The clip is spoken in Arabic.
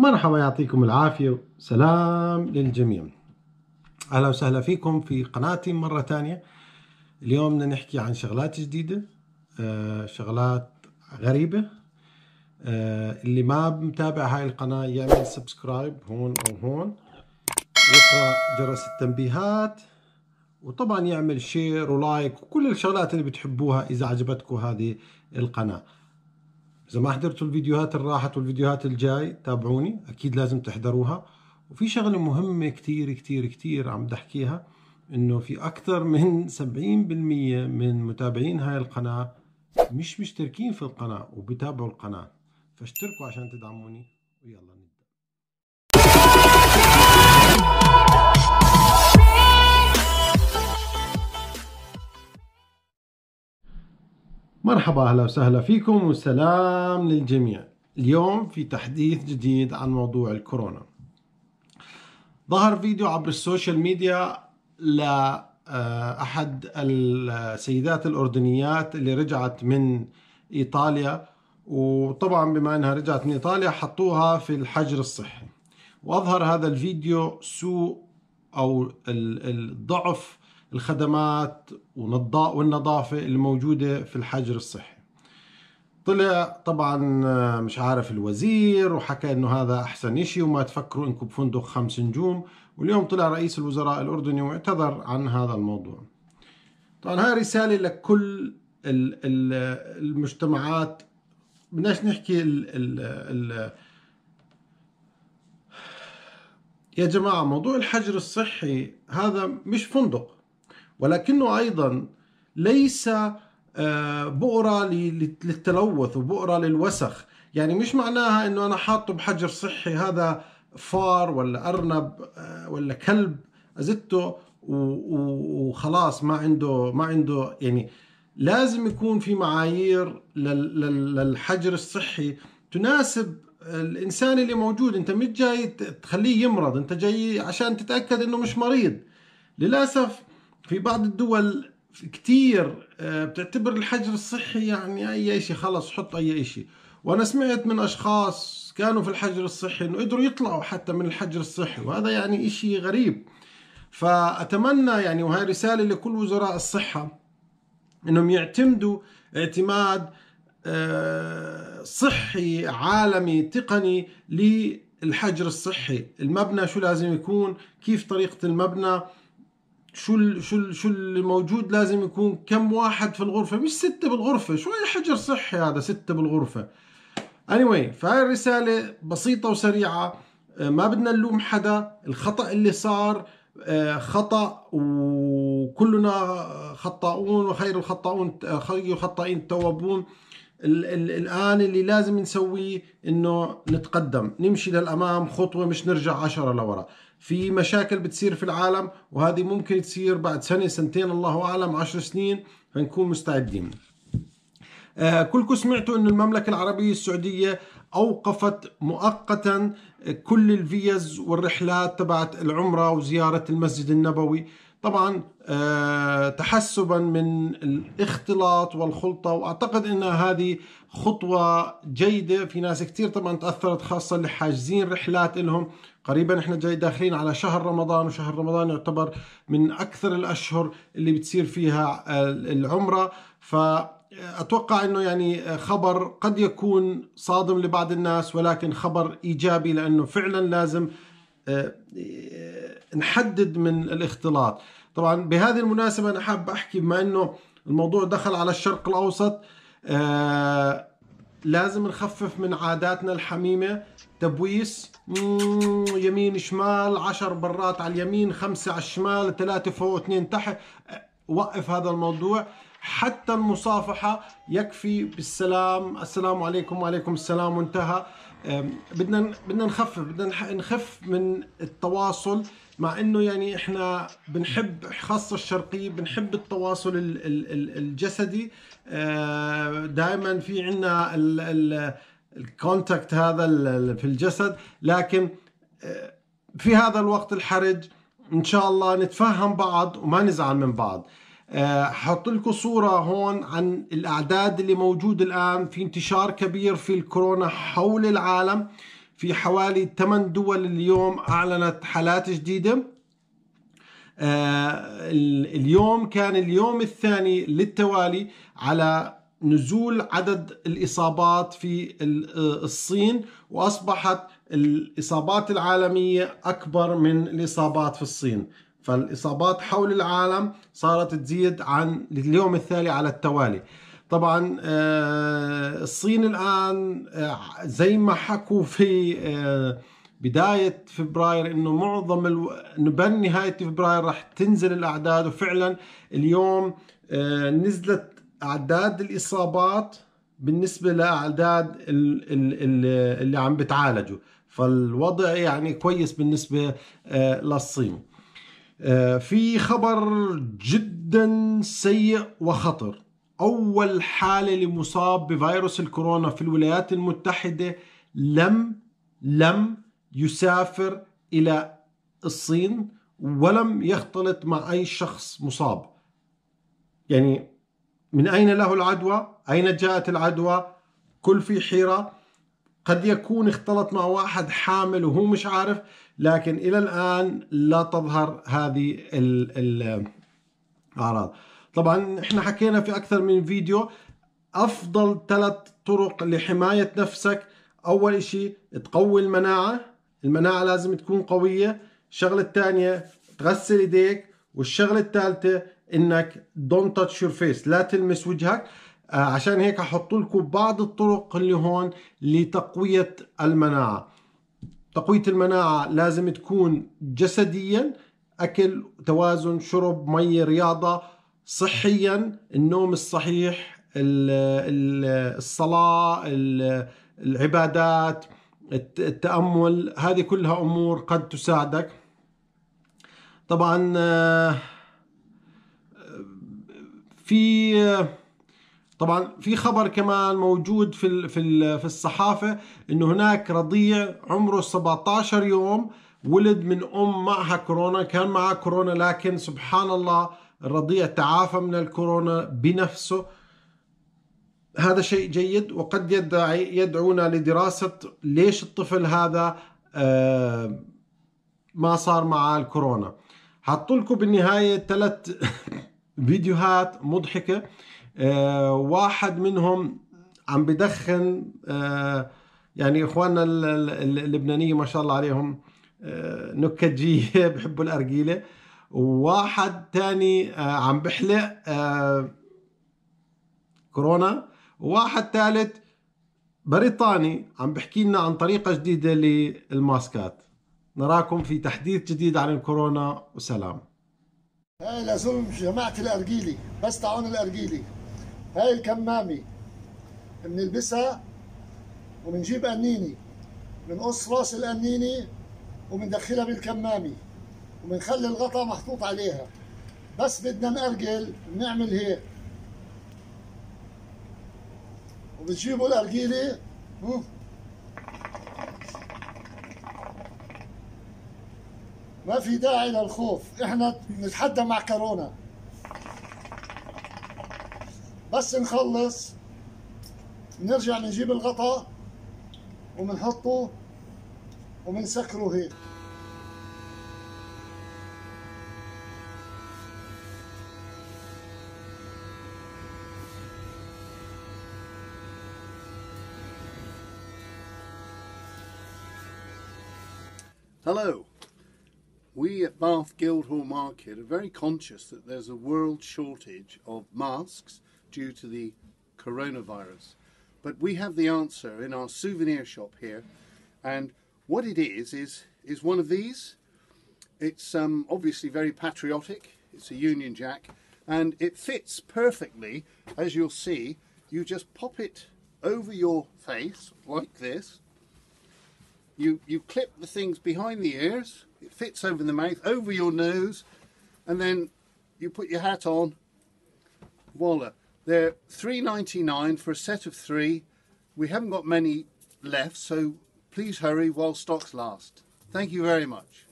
مرحبا يعطيكم العافية سلام للجميع أهلا وسهلا فيكم في قناتي مرة تانية اليوم بدنا نحكي عن شغلات جديدة آه، شغلات غريبة آه، اللي ما متابع هاي القناة يعمل سبسكرايب هون أو هون يقرأ جرس التنبيهات وطبعا يعمل شير ولايك وكل الشغلات اللي بتحبوها إذا عجبتكم هذه القناة اذا ما حضرتوا الفيديوهات اللي راحت والفيديوهات الجاي تابعوني اكيد لازم تحضروها وفي شغله مهمه كتير كتير كتير عم بدي احكيها انه في اكثر من 70% من متابعين هاي القناه مش مشتركين في القناه وبتابعوا القناه فاشتركوا عشان تدعموني ويلا نبدأ. مرحبا اهلا وسهلا فيكم وسلام للجميع اليوم في تحديث جديد عن موضوع الكورونا ظهر فيديو عبر السوشيال ميديا لأحد آه، السيدات الأردنيات اللي رجعت من إيطاليا وطبعا بما أنها رجعت من إيطاليا حطوها في الحجر الصحي وأظهر هذا الفيديو سوء أو الضعف الخدمات والنظافة الموجودة في الحجر الصحي طلع طبعا آه، مش عارف الوزير وحكى انه هذا احسن شيء وما تفكروا انكم بفندق خمس نجوم واليوم طلع رئيس الوزراء الاردني واعتذر عن هذا الموضوع طبعا هاي رساله لكل المجتمعات بدناش نحكي الـ الـ الـ يا جماعه موضوع الحجر الصحي هذا مش فندق ولكنه أيضا ليس آه، بؤرة للتلوث وبؤرة للوسخ يعني مش معناها أنه أنا حاطه بحجر صحي هذا فار ولا أرنب آه، ولا كلب أزته وخلاص ما عنده ما عنده يعني لازم يكون في معايير للحجر الصحي تناسب الانسان اللي موجود انت مش جاي تخليه يمرض انت جاي عشان تتاكد انه مش مريض للاسف في بعض الدول كتير آه، بتعتبر الحجر الصحي يعني اي شيء خلص حط اي شيء وانا سمعت من اشخاص كانوا في الحجر الصحي انه قدروا يطلعوا حتى من الحجر الصحي وهذا يعني شيء غريب فاتمنى يعني وهي رساله لكل وزراء الصحه انهم يعتمدوا اعتماد آه، صحي عالمي تقني للحجر الصحي المبنى شو لازم يكون كيف طريقه المبنى شو ال شو ال شو الموجود لازم يكون كم واحد في الغرفه مش سته بالغرفه شوي حجر صحي هذا سته بالغرفه anyway فهاي الرساله بسيطه وسريعه آه، ما بدنا نلوم حدا الخطا اللي صار آه، خطا وكلنا خطاؤون وخير الخطاؤون آه، خير الخطائين التوابون الان اللي لازم نسويه انه نتقدم نمشي للامام خطوه مش نرجع عشرة لورا في مشاكل بتصير في العالم وهذه ممكن تصير بعد سنة سنتين الله أعلم عشر سنين فنكون مستعدين آه، كلكم سمعتوا أن المملكة العربية السعودية أوقفت مؤقتا كل الفيز والرحلات تبعت العمرة وزيارة المسجد النبوي طبعا آه، تحسبا من الاختلاط والخلطة وأعتقد أن هذه خطوة جيدة في ناس كثير طبعا تأثرت خاصة اللي حاجزين رحلات لهم قريبا احنا جاي داخلين على شهر رمضان وشهر رمضان يعتبر من أكثر الأشهر اللي بتصير فيها آه، العمرة ف اتوقع انه يعني آه، خبر قد يكون صادم لبعض الناس ولكن خبر ايجابي لانه فعلا لازم نحدد من الاختلاط طبعا بهذه المناسبة أنا حاب أحكي بما أنه الموضوع دخل على الشرق الأوسط آه لازم نخفف من عاداتنا الحميمة تبويس يمين شمال عشر برات على اليمين خمسة على الشمال ثلاثة فوق اثنين تحت آه، وقف هذا الموضوع حتى المصافحة يكفي بالسلام السلام عليكم وعليكم السلام وانتهى بدنا بدنا نخفف بدنا نخف من التواصل مع انه يعني احنا بنحب خاصه الشرقيه بنحب التواصل الجسدي آه، دائما في عندنا الكونتاكت هذا في الجسد لكن آه، في هذا الوقت الحرج ان شاء الله نتفهم بعض وما نزعل من بعض آه، حط لكم صورة هون عن الأعداد اللي موجود الآن في انتشار كبير في الكورونا حول العالم في حوالي 8 دول اليوم أعلنت حالات جديدة آه، اليوم كان اليوم الثاني للتوالي على نزول عدد الإصابات في آه، الصين وأصبحت الإصابات العالمية أكبر من الإصابات في الصين فالإصابات حول العالم صارت تزيد عن اليوم الثاني على التوالي طبعا آه، الصين الآن آه، زي ما حكوا في آه، بداية فبراير انه معظم الو... انه نهاية فبراير راح تنزل الاعداد وفعلا اليوم نزلت اعداد الاصابات بالنسبة لاعداد اللي عم بتعالجوا فالوضع يعني كويس بالنسبة للصين في خبر جدا سيء وخطر أول حالة لمصاب بفيروس الكورونا في الولايات المتحدة لم لم يسافر إلى الصين ولم يختلط مع أي شخص مصاب يعني من أين له العدوى؟ أين جاءت العدوى؟ كل في حيرة قد يكون اختلط مع واحد حامل وهو مش عارف لكن إلى الآن لا تظهر هذه الأعراض طبعا احنا حكينا في اكثر من فيديو افضل ثلاث طرق لحماية نفسك اول اشي تقوي المناعة المناعة لازم تكون قوية الشغلة الثانية تغسل ايديك والشغلة الثالثة انك دونت تاتش يور فيس لا تلمس وجهك آه، عشان هيك احط لكم بعض الطرق اللي هون لتقوية المناعة تقوية المناعة لازم تكون جسديا أكل توازن شرب مي رياضة صحيا النوم الصحيح الصلاة العبادات التأمل هذه كلها أمور قد تساعدك طبعا آه، في طبعا في خبر كمان موجود في في الصحافه انه هناك رضيع عمره 17 يوم ولد من ام معها كورونا كان معها كورونا لكن سبحان الله الرضيع تعافى من الكورونا بنفسه هذا شيء جيد وقد يدعي يدعونا لدراسة ليش الطفل هذا آه، ما صار معه الكورونا حط لكم بالنهاية ثلاث فيديوهات مضحكة آه، واحد منهم عم بدخن آه، يعني اخواننا اللبنانية ما شاء الله عليهم نكتجية بحبوا الأرجيلة وواحد تاني آه، عم بحلق آه، كورونا وواحد ثالث بريطاني عم بحكي لنا عن طريقة جديدة للماسكات نراكم في تحديث جديد عن الكورونا وسلام هاي لازم جماعة الأرجيلي بس تعون الأرجيلي هاي الكمامة بنلبسها وبنجيب قنينة بنقص راس القنينة وبندخلها بالكمامة وبنخلي الغطاء محطوط عليها بس بدنا نأرجل بنعمل هيك وبتجيبوا الأرجيلة ما في داعي للخوف احنا بنتحدى مع كورونا بس نخلص بنرجع بنجيب الغطاء وبنحطه وبنسكره هيك Hello. We at Bath Guildhall Market are very conscious that there's a world shortage of masks due to the coronavirus. But we have the answer in our souvenir shop here. And what it is, is, is one of these. It's um, obviously very patriotic. It's a Union Jack. And it fits perfectly, as you'll see. You just pop it over your face like this you, you clip the things behind the ears, it fits over the mouth, over your nose, and then you put your hat on. Voila. They're three ninety nine for a set of three. We haven't got many left, so please hurry while stocks last. Thank you very much.